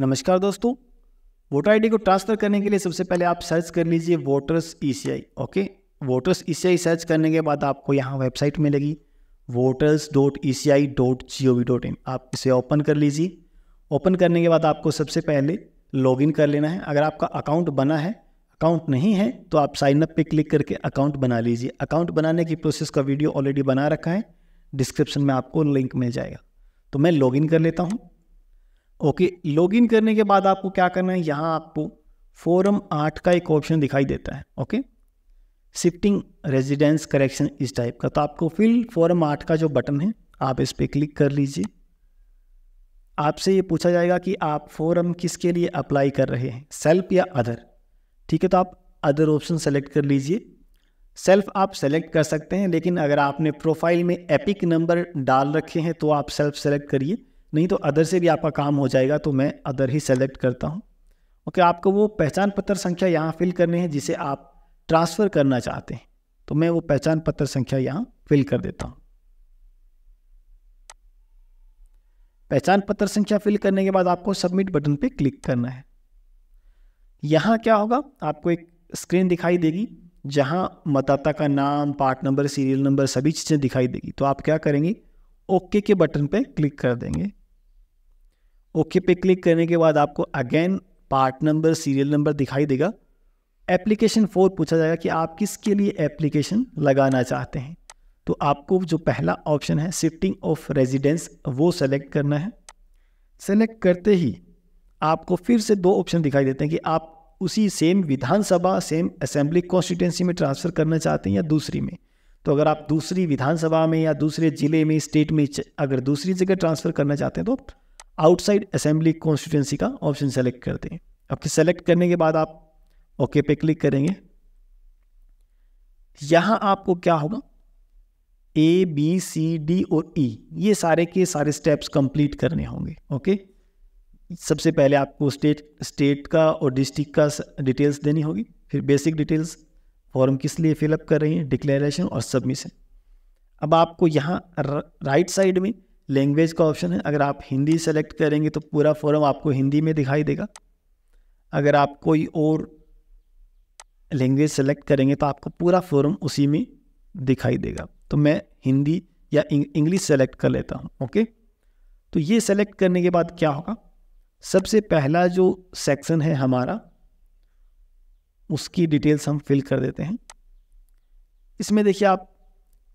नमस्कार दोस्तों voter ID को ट्रांसफ़र करने के लिए सबसे पहले आप सर्च कर लीजिए voters ECI okay voters ECI search करने के बाद आपको यहाँ वेबसाइट मिलेगी voters dot E C I dot G O V dot in आप इसे ओपन कर लीजिए ओपन करने के बाद आपको सबसे पहले लॉगिन कर लेना है अगर आपका अकाउंट बना है अकाउंट नहीं है तो आप साइन अप पे क्लिक करके अकाउंट बना लीजिए अकाउंट बनाने की प्रोसेस का वीडियो ऑलरेडी बना रखा है डिस्क्रिप्शन में आपको लिंक मिल जाएगा तो मैं लॉगिन कर लेता हूँ ओके लॉगिन करने के बाद आपको क्या करना है यहाँ आपको फोरम आठ का एक ऑप्शन दिखाई देता है ओके शिफ्टिंग रेजिडेंस करेक्शन इस टाइप का तो आपको फिल फोरम आठ का जो बटन है आप इस पर क्लिक कर लीजिए आपसे ये पूछा जाएगा कि आप फोरम किसके लिए अप्लाई कर रहे हैं सेल्फ या अदर ठीक है तो आप अदर ऑप्शन सेलेक्ट कर लीजिए सेल्फ आप सेलेक्ट कर सकते हैं लेकिन अगर आपने प्रोफाइल में एपिक नंबर डाल रखे हैं तो आप सेल्फ सेलेक्ट करिए नहीं तो अदर से भी आपका काम हो जाएगा तो मैं अदर ही सेलेक्ट करता हूँ ओके okay, आपको वो पहचान पत्र संख्या यहाँ फिल करनी है जिसे आप ट्रांसफ़र करना चाहते हैं तो मैं वो पहचान पत्र संख्या यहाँ फिल कर देता हूँ पहचान पत्र संख्या फिल करने के बाद आपको सबमिट बटन पे क्लिक करना है यहाँ क्या होगा आपको एक स्क्रीन दिखाई देगी जहाँ मतदाता का नाम पार्ट नंबर सीरियल नंबर सभी चीज़ें दिखाई देगी तो आप क्या करेंगे ओके के बटन पे क्लिक कर देंगे ओके पे क्लिक करने के बाद आपको again part number serial number दिखाई देगा एप्लीकेशन फोर पूछा जाएगा कि आप किसके लिए एप्लीकेशन लगाना चाहते हैं तो आपको जो पहला ऑप्शन है शिफ्टिंग ऑफ रेजिडेंस वो सेलेक्ट करना है सेलेक्ट करते ही आपको फिर से दो ऑप्शन दिखाई देते हैं कि आप उसी सेम विधानसभा सेम असेंबली कॉन्स्टिट्यूंसी में ट्रांसफ़र करना चाहते हैं या दूसरी में तो अगर आप दूसरी विधानसभा में या दूसरे ज़िले में स्टेट में अगर दूसरी जगह ट्रांसफ़र करना चाहते हैं तो आउटसाइड असेंबली कॉन्स्टिट्यूंसी का ऑप्शन सेलेक्ट कर दें आपके सेलेक्ट करने के बाद आप ओके पे क्लिक करेंगे यहां आपको क्या होगा ए बी सी डी और ई e, ये सारे के सारे स्टेप्स कंप्लीट करने होंगे ओके सबसे पहले आपको स्टेट स्टेट का और डिस्ट्रिक्ट का डिटेल्स देनी होगी फिर बेसिक डिटेल्स फॉर्म किस लिए फिलअप कर रही हैं डिक्लेरेशन और सबमिशन अब आपको यहाँ राइट साइड में लैंग्वेज का ऑप्शन है अगर आप हिंदी सेलेक्ट करेंगे तो पूरा फॉरम आपको हिंदी में दिखाई देगा अगर आप कोई और लैंग्वेज सेलेक्ट करेंगे तो आपको पूरा फॉरम उसी में दिखाई देगा तो मैं हिंदी या इंग्लिश सेलेक्ट कर लेता हूँ ओके तो ये सेलेक्ट करने के बाद क्या होगा सबसे पहला जो सेक्शन है हमारा उसकी डिटेल्स हम फिल कर देते हैं इसमें देखिए आप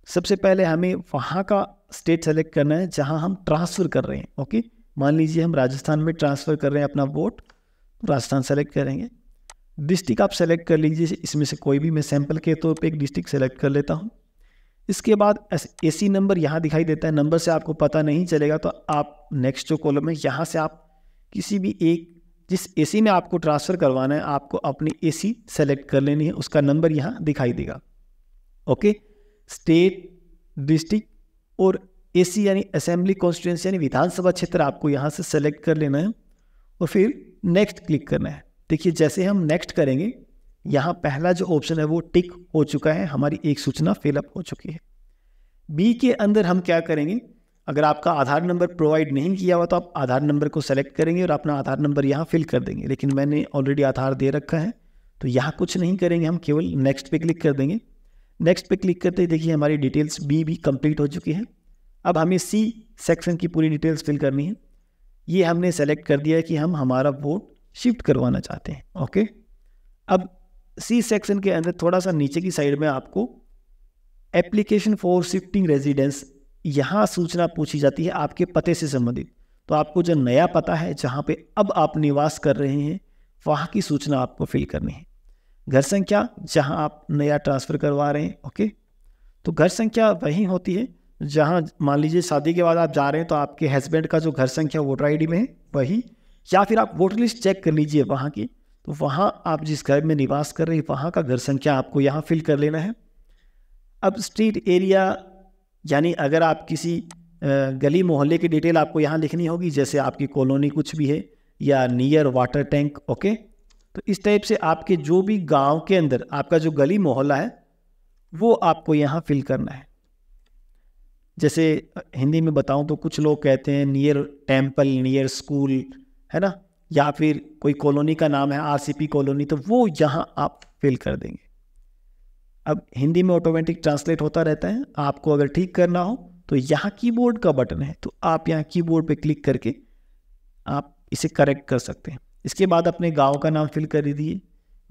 सबसे पहले हमें वहाँ का स्टेट सेलेक्ट करना है जहाँ हम ट्रांसफ़र कर रहे हैं ओके मान लीजिए हम राजस्थान में ट्रांसफ़र कर रहे हैं अपना वोट राजस्थान सेलेक्ट करेंगे डिस्ट्रिक्ट आप सेलेक्ट कर लीजिए इसमें से कोई भी मैं सैंपल के तौर तो पे एक डिस्ट्रिक्ट सेलेक्ट कर लेता हूँ इसके बाद ए नंबर यहाँ दिखाई देता है नंबर से आपको पता नहीं चलेगा तो आप नेक्स्ट जो कॉलम है यहाँ से आप किसी भी एक जिस ए में आपको ट्रांसफ़र करवाना है आपको अपनी ए सेलेक्ट कर लेनी है उसका नंबर यहाँ दिखाई देगा ओके स्टेट डिस्ट्रिक्ट और एसी यानी असेंबली कॉन्स्टिट्यूंसी यानी विधानसभा क्षेत्र आपको यहाँ से सेलेक्ट कर लेना है और फिर नेक्स्ट क्लिक करना है देखिए जैसे हम नेक्स्ट करेंगे यहाँ पहला जो ऑप्शन है वो टिक हो चुका है हमारी एक सूचना फिलअप हो चुकी है बी के अंदर हम क्या करेंगे अगर आपका आधार नंबर प्रोवाइड नहीं किया हुआ तो आप आधार नंबर को सेलेक्ट करेंगे और अपना आधार नंबर यहाँ फिल कर देंगे लेकिन मैंने ऑलरेडी आधार दे रखा है तो यहाँ कुछ नहीं करेंगे हम केवल नेक्स्ट पे क्लिक कर देंगे नेक्स्ट पे क्लिक करते ही देखिए हमारी डिटेल्स बी भी कंप्लीट हो चुकी है अब हमें सी सेक्शन की पूरी डिटेल्स फिल करनी है ये हमने सेलेक्ट कर दिया है कि हम हमारा वोट शिफ्ट करवाना चाहते हैं ओके अब सी सेक्शन के अंदर थोड़ा सा नीचे की साइड में आपको एप्लीकेशन फॉर शिफ्टिंग रेजिडेंस यहाँ सूचना पूछी जाती है आपके पते से संबंधित तो आपको जो नया पता है जहाँ पे अब आप निवास कर रहे हैं वहाँ की सूचना आपको फिल करनी है घर संख्या जहां आप नया ट्रांसफ़र करवा रहे हैं ओके तो घर संख्या वही होती है जहां मान लीजिए शादी के बाद आप जा रहे हैं तो आपके हस्बैंड का जो घर संख्या वोटर आईडी में है वही या फिर आप वोटर लिस्ट चेक कर लीजिए वहाँ की तो वहाँ आप जिस घर में निवास कर रहे हैं वहाँ का घर संख्या आपको यहाँ फिल कर लेना है अब स्ट्रीट एरिया यानी अगर आप किसी गली मोहल्ले की डिटेल आपको यहाँ लिखनी होगी जैसे आपकी कॉलोनी कुछ भी है या नियर वाटर टैंक ओके तो इस टाइप से आपके जो भी गांव के अंदर आपका जो गली मोहल्ला है वो आपको यहाँ फिल करना है जैसे हिंदी में बताऊँ तो कुछ लोग कहते हैं नियर टेम्पल नियर स्कूल है ना या फिर कोई कॉलोनी का नाम है आरसीपी कॉलोनी तो वो यहाँ आप फिल कर देंगे अब हिंदी में ऑटोमेटिक ट्रांसलेट होता रहता है आपको अगर ठीक करना हो तो यहाँ कीबोर्ड का बटन है तो आप यहाँ कीबोर्ड पे क्लिक करके आप इसे करेक्ट कर सकते हैं इसके बाद अपने गांव का नाम फिल कर दीजिए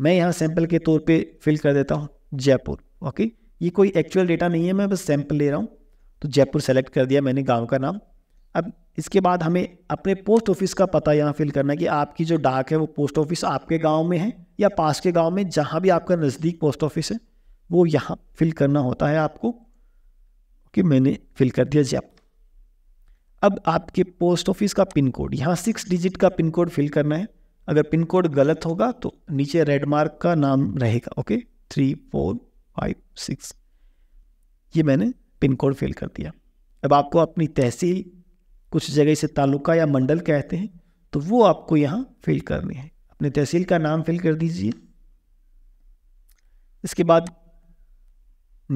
मैं यहाँ सैंपल के तौर पे फिल कर देता हूँ जयपुर ओके ये कोई एक्चुअल डेटा नहीं है मैं बस सैंपल ले रहा हूँ तो जयपुर सेलेक्ट कर दिया मैंने गांव का नाम अब इसके बाद हमें अपने पोस्ट ऑफिस का पता यहाँ फिल करना है कि आपकी जो डाक है वो पोस्ट ऑफिस आपके गाँव में है या पास के गाँव में जहाँ भी आपका नज़दीक पोस्ट ऑफिस है वो यहाँ फिल करना होता है आपको कि मैंने फिल कर दिया जयपुर अब आपके पोस्ट ऑफिस का पिन कोड यहाँ सिक्स डिजिट का पिन कोड फिल करना है अगर पिन कोड गलत होगा तो नीचे रेड मार्क का नाम रहेगा okay three four five six ये मैंने पिन कोड फेल कर दिया अब आपको अपनी तहसील कुछ जगह से तालुका या मंडल कहते हैं तो वो आपको यहाँ फिल करनी है अपने तहसील का नाम फिल कर दीजिए इसके बाद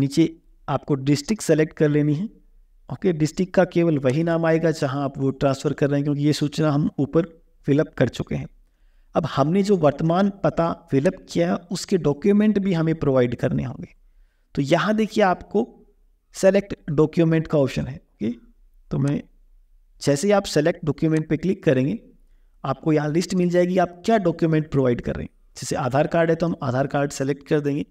नीचे आपको डिस्ट्रिक्ट सेलेक्ट कर लेनी है ओके डिस्ट्रिक्ट का केवल वही नाम आएगा जहाँ आप वो ट्रांसफ़र कर रहे हैं क्योंकि ये सूचना हम ऊपर फिलअप कर चुके हैं अब हमने जो वर्तमान पता फिलअप किया है उसके डॉक्यूमेंट भी हमें प्रोवाइड करने होंगे तो यहाँ देखिए आपको सेलेक्ट डॉक्यूमेंट का ऑप्शन है ओके तो मैं जैसे ही आप सेलेक्ट डॉक्यूमेंट पे क्लिक करेंगे आपको यहाँ लिस्ट मिल जाएगी आप क्या डॉक्यूमेंट प्रोवाइड कर रहे हैं जैसे आधार कार्ड है तो हम आधार कार्ड सेलेक्ट कर देंगे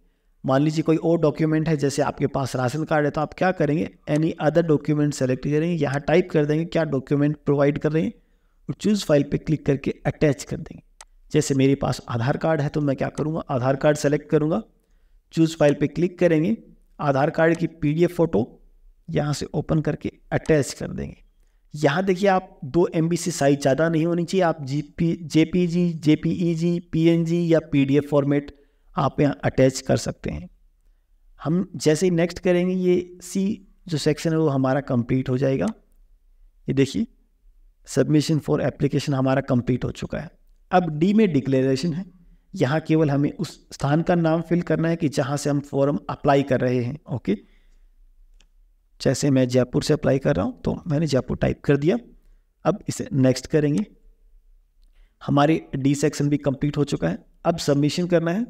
मान लीजिए कोई और डॉक्यूमेंट है जैसे आपके पास राशन कार्ड है तो आप क्या करेंगे एनी अदर डॉक्यूमेंट सेलेक्ट करेंगे यहाँ टाइप कर देंगे क्या डॉक्यूमेंट प्रोवाइड कर रहे हैं और चूज़ फाइल पर क्लिक करके अटैच कर देंगे जैसे मेरे पास आधार कार्ड है तो मैं क्या करूँगा आधार कार्ड सेलेक्ट करूँगा चूज़ फाइल पे क्लिक करेंगे आधार कार्ड की पीडीएफ फ़ोटो यहाँ से ओपन करके अटैच कर देंगे यहाँ देखिए आप दो एम से साइज ज़्यादा नहीं होनी चाहिए आप G P J P G J P E G P N G या पी डी एफ फॉर्मेट आप यहाँ अटैच कर सकते हैं हम जैसे ही नेक्स्ट करेंगे ये सी जो सेक्शन है वो हमारा कंप्लीट हो जाएगा ये देखिए सबमिशन फॉर एप्लीकेशन हमारा कंप्लीट हो चुका है अब डी में डिक्लेरेशन है यहाँ केवल हमें उस स्थान का नाम फिल करना है कि जहाँ से हम फॉर्म अप्लाई कर रहे हैं ओके जैसे मैं जयपुर से अप्लाई कर रहा हूँ तो मैंने जयपुर टाइप कर दिया अब इसे नेक्स्ट करेंगे हमारे डी सेक्शन भी कंप्लीट हो चुका है अब सबमिशन करना है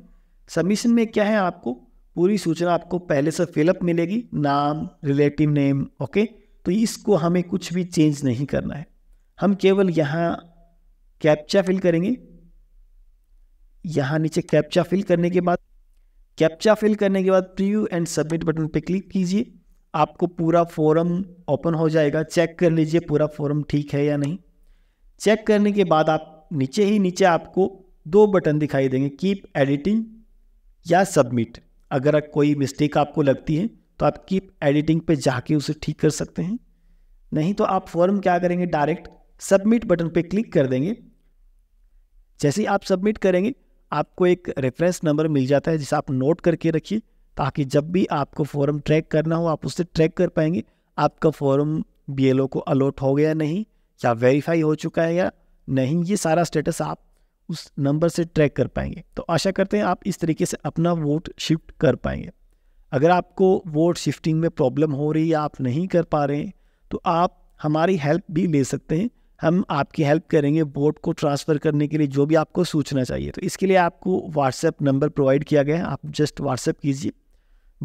सबमिशन में क्या है आपको पूरी सूचना आपको पहले से फिलअप मिलेगी नाम रिलेटिव नेम ओके तो इसको हमें कुछ भी चेंज नहीं करना है हम केवल यहाँ कैप्चा फिल करेंगे यहाँ नीचे कैप्चा फिल करने के बाद कैप्चा फिल करने के बाद प्रीव्यू एंड सबमिट बटन पर क्लिक कीजिए आपको पूरा फॉरम ओपन हो जाएगा चेक कर लीजिए पूरा फॉरम ठीक है या नहीं चेक करने के बाद आप नीचे ही नीचे आपको दो बटन दिखाई देंगे कीप एडिटिंग या सबमिट अगर कोई मिस्टेक आपको लगती है तो आप कीप एडिटिंग पे जाके उसे ठीक कर सकते हैं नहीं तो आप फॉर्म क्या करेंगे डायरेक्ट सबमिट बटन पे क्लिक कर देंगे जैसे ही आप सबमिट करेंगे आपको एक रेफरेंस नंबर मिल जाता है जिसे आप नोट करके रखिए ताकि जब भी आपको फॉर्म ट्रैक करना हो आप उससे ट्रैक कर पाएंगे आपका फॉर्म बी को अलॉट हो गया नहीं या वेरीफाई हो चुका है या नहीं ये सारा स्टेटस आप उस नंबर से ट्रैक कर पाएंगे तो आशा करते हैं आप इस तरीके से अपना वोट शिफ्ट कर पाएंगे अगर आपको वोट शिफ्टिंग में प्रॉब्लम हो रही है आप नहीं कर पा रहे हैं तो आप हमारी हेल्प भी ले सकते हैं हम आपकी हेल्प करेंगे बोर्ड को ट्रांसफ़र करने के लिए जो भी आपको सूचना चाहिए तो इसके लिए आपको व्हाट्सएप नंबर प्रोवाइड किया गया है आप जस्ट व्हाट्सएप कीजिए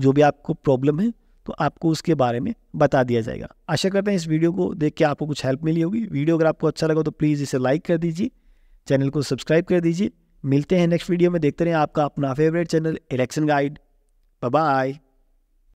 जो भी आपको प्रॉब्लम है तो आपको उसके बारे में बता दिया जाएगा आशा करते हैं इस वीडियो को देख के आपको कुछ हेल्प मिली होगी वीडियो अगर आपको अच्छा लगा तो प्लीज़ इसे लाइक कर दीजिए चैनल को सब्सक्राइब कर दीजिए मिलते हैं नेक्स्ट वीडियो में देखते रहें आपका अपना favourite channel election guide bye